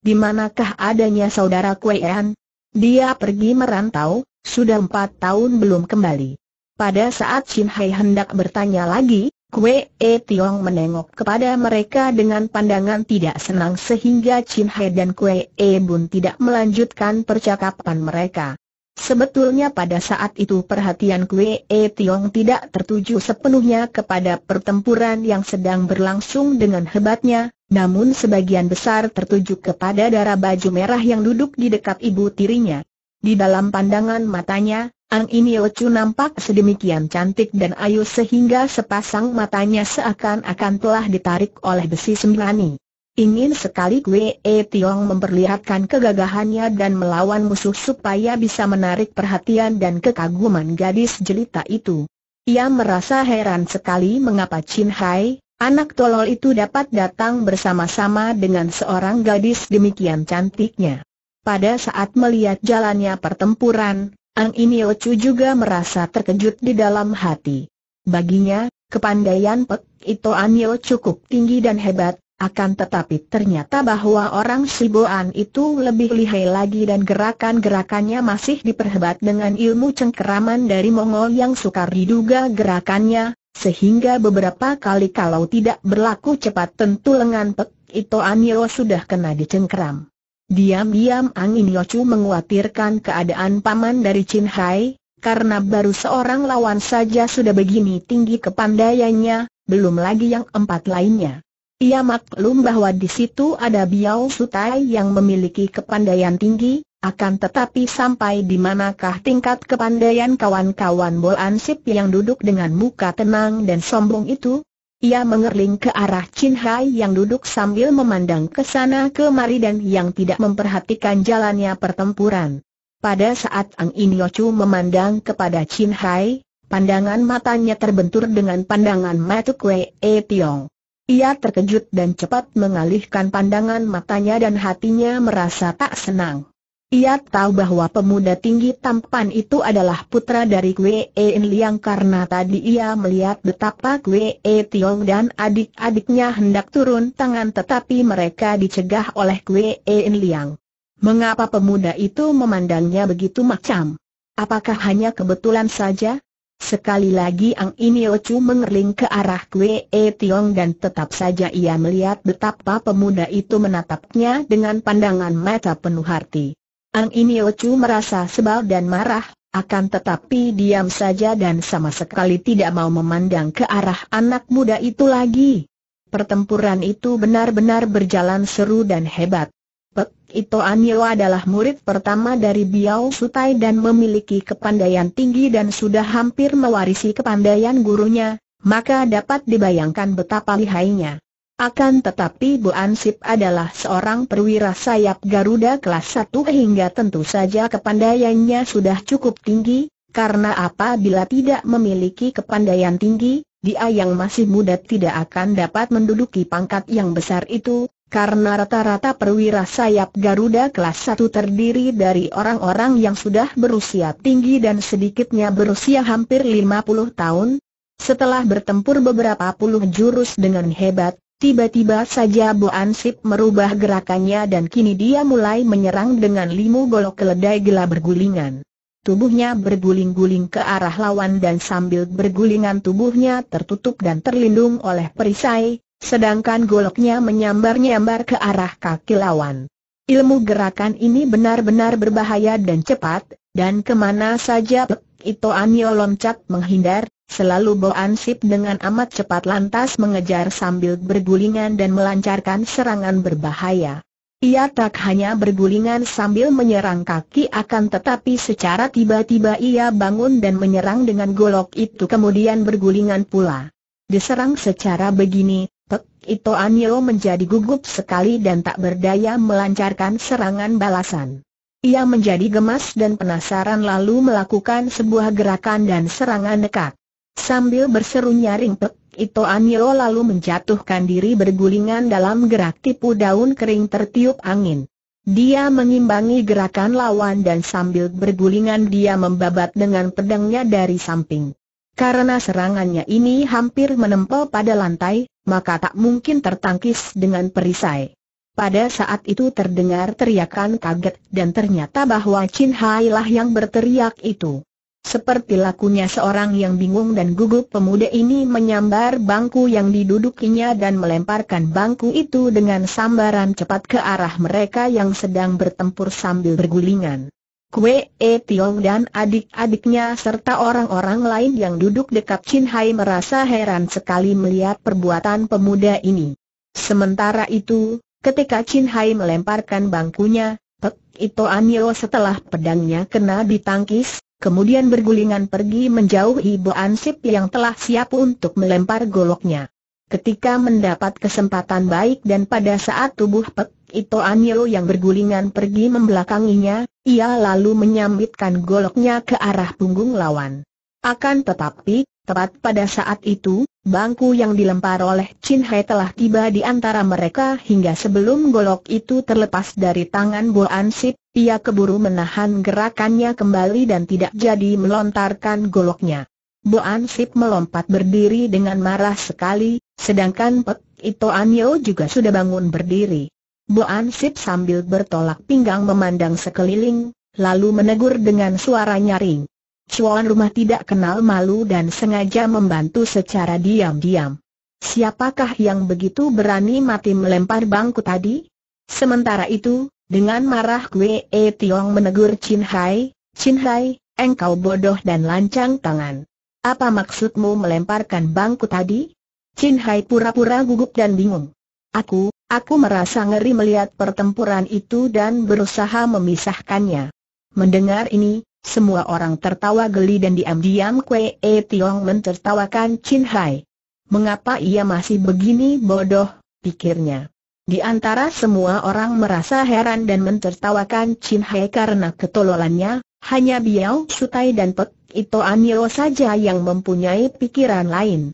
Di manakah adanya saudara Kue An? Dia pergi merantau, sudah empat tahun belum kembali. Pada saat Chin Hai hendak bertanya lagi, Kue E Tiong menengok kepada mereka dengan pandangan tidak senang sehingga Chin Hai dan Kue E Bun tidak melanjutkan percakapan mereka. Sebetulnya pada saat itu perhatian Kue E Tiong tidak tertuju sepenuhnya kepada pertempuran yang sedang berlangsung dengan hebatnya, namun sebagian besar tertuju kepada darah baju merah yang duduk di dekat ibu tirinya. Di dalam pandangan matanya, Ang Chu nampak sedemikian cantik dan ayu sehingga sepasang matanya seakan-akan telah ditarik oleh besi sembrani. Ingin sekali Kwe e Tiong memperlihatkan kegagahannya dan melawan musuh supaya bisa menarik perhatian dan kekaguman gadis jelita itu. Ia merasa heran sekali mengapa Chin Hai, anak tolol itu dapat datang bersama-sama dengan seorang gadis demikian cantiknya. Pada saat melihat jalannya pertempuran, Ang Inio Chu juga merasa terkejut di dalam hati. Baginya, kepandaian Pek Ito Anio cukup tinggi dan hebat, akan tetapi ternyata bahwa orang Siboan itu lebih lihai lagi dan gerakan-gerakannya masih diperhebat dengan ilmu cengkeraman dari Mongol yang sukar diduga gerakannya, sehingga beberapa kali kalau tidak berlaku cepat tentu lengan Pek Ito Anio sudah kena dicengkeram. Diam-diam angin Yocu menguatirkan keadaan paman dari Chin Hai, karena baru seorang lawan saja sudah begini tinggi kepandaiannya, belum lagi yang empat lainnya. Ia maklum bahwa di situ ada Biao Sutai yang memiliki kepandaian tinggi, akan tetapi sampai di manakah tingkat kepandaian kawan-kawan Bol Ansip yang duduk dengan muka tenang dan sombong itu? Ia mengerling ke arah Chin Hai yang duduk sambil memandang ke sana kemari dan yang tidak memperhatikan jalannya pertempuran. Pada saat Ang In Yochu memandang kepada Chin Hai, pandangan matanya terbentur dengan pandangan Matu Kwe E Tiong. Ia terkejut dan cepat mengalihkan pandangan matanya dan hatinya merasa tak senang. Ia tahu bahwa pemuda tinggi tampan itu adalah putra dari Kwe In Liang karena tadi ia melihat betapa Kwe E Tiong dan adik-adiknya hendak turun tangan tetapi mereka dicegah oleh Kwe In Liang. Mengapa pemuda itu memandangnya begitu macam? Apakah hanya kebetulan saja? Sekali lagi Ang Iniochu mengerling ke arah Kwe E Tiong dan tetap saja ia melihat betapa pemuda itu menatapnya dengan pandangan mata penuh hati. Ang Inio Chu merasa sebal dan marah, akan tetapi diam saja dan sama sekali tidak mau memandang ke arah anak muda itu lagi. Pertempuran itu benar-benar berjalan seru dan hebat. Pek Ito Anio adalah murid pertama dari Biao Sutai dan memiliki kepandaian tinggi dan sudah hampir mewarisi kepandaian gurunya, maka dapat dibayangkan betapa lihainya. Akan tetapi Bu Ansip adalah seorang perwira sayap Garuda kelas 1 hingga tentu saja kepandaiannya sudah cukup tinggi, karena apabila tidak memiliki kepandaian tinggi, dia yang masih muda tidak akan dapat menduduki pangkat yang besar itu, karena rata-rata perwira sayap Garuda kelas 1 terdiri dari orang-orang yang sudah berusia tinggi dan sedikitnya berusia hampir 50 tahun. Setelah bertempur beberapa puluh jurus dengan hebat, Tiba-tiba saja Bo Ansip merubah gerakannya dan kini dia mulai menyerang dengan limu golok keledai gelap bergulingan. Tubuhnya berguling-guling ke arah lawan dan sambil bergulingan tubuhnya tertutup dan terlindung oleh perisai, sedangkan goloknya menyambar-nyambar ke arah kaki lawan. Ilmu gerakan ini benar-benar berbahaya dan cepat, dan kemana saja Pek Ito Anio loncat menghindar, Selalu Boan Ansip dengan amat cepat lantas mengejar sambil bergulingan dan melancarkan serangan berbahaya. Ia tak hanya bergulingan sambil menyerang kaki akan tetapi secara tiba-tiba ia bangun dan menyerang dengan golok itu kemudian bergulingan pula. Diserang secara begini, Pek Ito Anyo menjadi gugup sekali dan tak berdaya melancarkan serangan balasan. Ia menjadi gemas dan penasaran lalu melakukan sebuah gerakan dan serangan dekat. Sambil berseru nyaring pek, Ito Anio lalu menjatuhkan diri bergulingan dalam gerak tipu daun kering tertiup angin. Dia mengimbangi gerakan lawan dan sambil bergulingan dia membabat dengan pedangnya dari samping. Karena serangannya ini hampir menempel pada lantai, maka tak mungkin tertangkis dengan perisai. Pada saat itu terdengar teriakan kaget dan ternyata bahwa Chin Hai lah yang berteriak itu. Seperti lakunya seorang yang bingung dan gugup pemuda ini menyambar bangku yang didudukinya dan melemparkan bangku itu dengan sambaran cepat ke arah mereka yang sedang bertempur sambil bergulingan. Kue E Tiong dan adik-adiknya serta orang-orang lain yang duduk dekat Chin Hai merasa heran sekali melihat perbuatan pemuda ini. Sementara itu, ketika Chin Hai melemparkan bangkunya, Pek Ito Anio setelah pedangnya kena ditangkis kemudian bergulingan pergi menjauhi Bo Ansip yang telah siap untuk melempar goloknya. Ketika mendapat kesempatan baik dan pada saat tubuh Pek Ito Anyo yang bergulingan pergi membelakanginya, ia lalu menyambitkan goloknya ke arah punggung lawan. Akan tetapi, Tepat pada saat itu, bangku yang dilempar oleh Chin Hei telah tiba di antara mereka hingga sebelum golok itu terlepas dari tangan Bo Ansip, ia keburu menahan gerakannya kembali dan tidak jadi melontarkan goloknya. Bo Ansip melompat berdiri dengan marah sekali, sedangkan Pek Ito Anyo juga sudah bangun berdiri. Bo Ansip sambil bertolak pinggang memandang sekeliling, lalu menegur dengan suara nyaring. Cuan rumah tidak kenal malu dan sengaja membantu secara diam-diam. Siapakah yang begitu berani mati melempar bangku tadi? Sementara itu, dengan marah Kwe E Tiong menegur Chin Hai, Chin Hai, engkau bodoh dan lancang tangan. Apa maksudmu melemparkan bangku tadi? Chin Hai pura-pura gugup dan bingung. Aku, aku merasa ngeri melihat pertempuran itu dan berusaha memisahkannya. Mendengar ini, semua orang tertawa geli dan diam-diam Kwe E Tiong mentertawakan Chin Hai. Mengapa ia masih begini bodoh, pikirnya. Di antara semua orang merasa heran dan mentertawakan Chin Hai karena ketololannya, hanya Biao Sutai dan Pek Ito Anio saja yang mempunyai pikiran lain.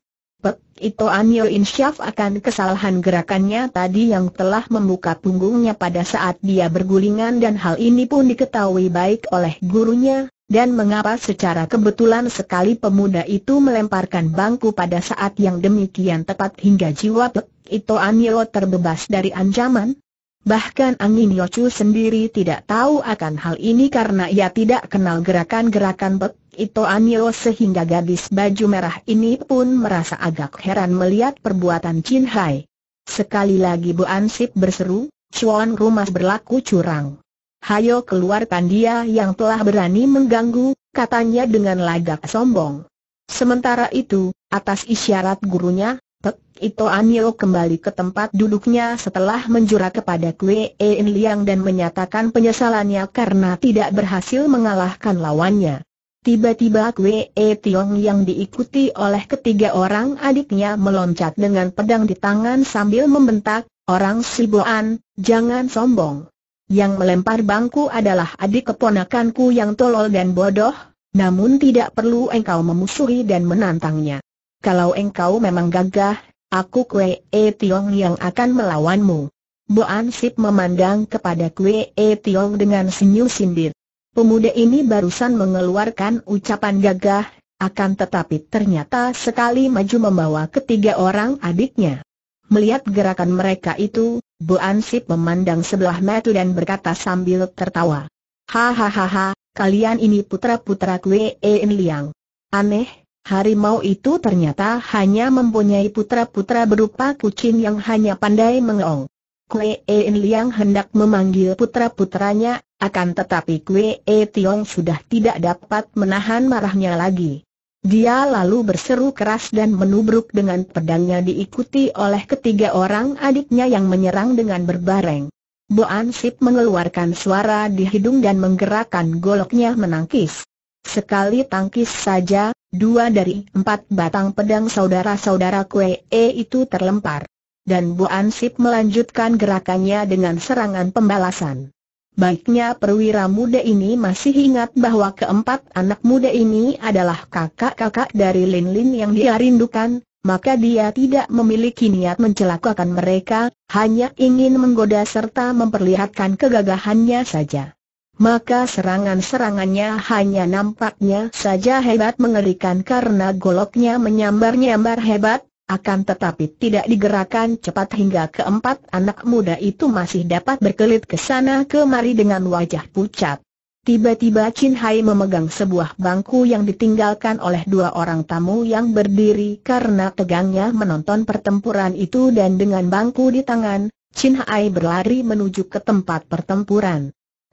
Ito Anyo Insyaf akan kesalahan gerakannya tadi yang telah membuka punggungnya pada saat dia bergulingan dan hal ini pun diketahui baik oleh gurunya, dan mengapa secara kebetulan sekali pemuda itu melemparkan bangku pada saat yang demikian tepat hingga jiwa Pek Ito Anyo terbebas dari ancaman? Bahkan Angin Yochu sendiri tidak tahu akan hal ini karena ia tidak kenal gerakan-gerakan Pek Ito Anio sehingga gadis baju merah ini pun merasa agak heran melihat perbuatan Chin Hai. Sekali lagi Bu Ansip berseru, Chuan Rumah berlaku curang. Hayo keluarkan dia yang telah berani mengganggu, katanya dengan lagak sombong. Sementara itu, atas isyarat gurunya, Pek Ito Anio kembali ke tempat duduknya setelah menjura kepada Kue En Liang dan menyatakan penyesalannya karena tidak berhasil mengalahkan lawannya. Tiba-tiba Kwe E Tiong yang diikuti oleh ketiga orang adiknya meloncat dengan pedang di tangan sambil membentak, Orang Siboan, jangan sombong. Yang melempar bangku adalah adik keponakanku yang tolol dan bodoh, namun tidak perlu engkau memusuhi dan menantangnya. Kalau engkau memang gagah, aku Kwe E Tiong yang akan melawanmu. Boan Sip memandang kepada Kwe E Tiong dengan senyum sindir. Pemuda ini barusan mengeluarkan ucapan gagah, akan tetapi ternyata sekali maju membawa ketiga orang adiknya. Melihat gerakan mereka itu, Bu Ansip memandang sebelah mata dan berkata sambil tertawa. Hahaha, kalian ini putra-putra Kwe En Liang. Aneh, Harimau itu ternyata hanya mempunyai putra-putra berupa kucing yang hanya pandai mengeong. Kwe E Liang hendak memanggil putra-putranya, akan tetapi Kwe E Tiong sudah tidak dapat menahan marahnya lagi. Dia lalu berseru keras dan menubruk dengan pedangnya diikuti oleh ketiga orang adiknya yang menyerang dengan berbareng. Boan Sip mengeluarkan suara di hidung dan menggerakkan goloknya menangkis. Sekali tangkis saja, dua dari empat batang pedang saudara-saudara Kue E itu terlempar dan Bu Ansip melanjutkan gerakannya dengan serangan pembalasan. Baiknya perwira muda ini masih ingat bahwa keempat anak muda ini adalah kakak-kakak dari Lin Lin yang dia rindukan, maka dia tidak memiliki niat mencelakakan mereka, hanya ingin menggoda serta memperlihatkan kegagahannya saja. Maka serangan-serangannya hanya nampaknya saja hebat mengerikan karena goloknya menyambar-nyambar hebat, akan tetapi tidak digerakkan cepat hingga keempat anak muda itu masih dapat berkelit ke sana kemari dengan wajah pucat. Tiba-tiba Chin Hai memegang sebuah bangku yang ditinggalkan oleh dua orang tamu yang berdiri karena tegangnya menonton pertempuran itu dan dengan bangku di tangan, Chin Hai berlari menuju ke tempat pertempuran.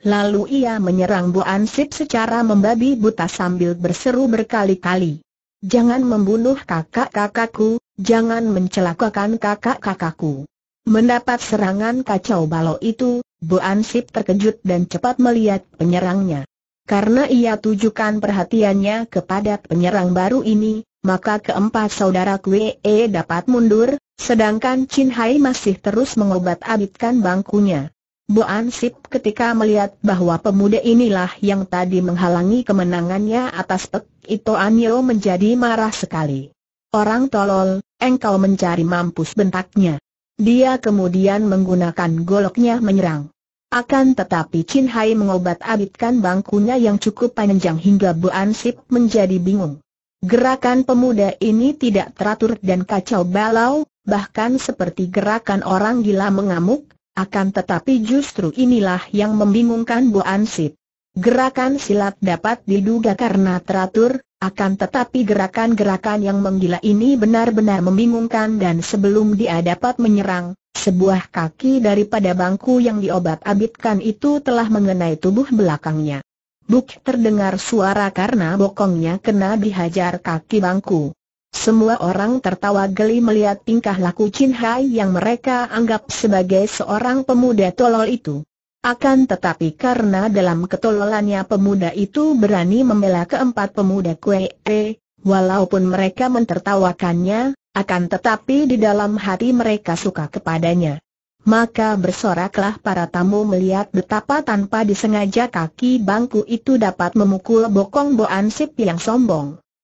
Lalu ia menyerang Bu Ansip secara membabi buta sambil berseru berkali-kali. Jangan membunuh kakak-kakakku, jangan mencelakakan kakak-kakakku. Mendapat serangan kacau balau itu, Bu Ansip terkejut dan cepat melihat penyerangnya. Karena ia tujukan perhatiannya kepada penyerang baru ini, maka keempat saudara Kwe e dapat mundur, sedangkan Chin Hai masih terus mengobat-abitkan bangkunya. Bu Ansip ketika melihat bahwa pemuda inilah yang tadi menghalangi kemenangannya atas Pek Ito Anyo menjadi marah sekali. Orang tolol, engkau mencari mampus bentaknya. Dia kemudian menggunakan goloknya menyerang. Akan tetapi Chin Hai mengobat-abitkan bangkunya yang cukup panjang hingga Bu Ansip menjadi bingung. Gerakan pemuda ini tidak teratur dan kacau balau, bahkan seperti gerakan orang gila mengamuk, akan tetapi justru inilah yang membingungkan Bu Ansip. Gerakan silat dapat diduga karena teratur, akan tetapi gerakan-gerakan yang menggila ini benar-benar membingungkan dan sebelum dia dapat menyerang, sebuah kaki daripada bangku yang diobat-abitkan itu telah mengenai tubuh belakangnya. Buk terdengar suara karena bokongnya kena dihajar kaki bangku. Semua orang tertawa geli melihat tingkah laku Chin Hai yang mereka anggap sebagai seorang pemuda tolol itu. Akan tetapi karena dalam ketololannya pemuda itu berani membela keempat pemuda kue, e, walaupun mereka mentertawakannya, akan tetapi di dalam hati mereka suka kepadanya. Maka bersoraklah para tamu melihat betapa tanpa disengaja kaki bangku itu dapat memukul bokong Boansip yang sombong.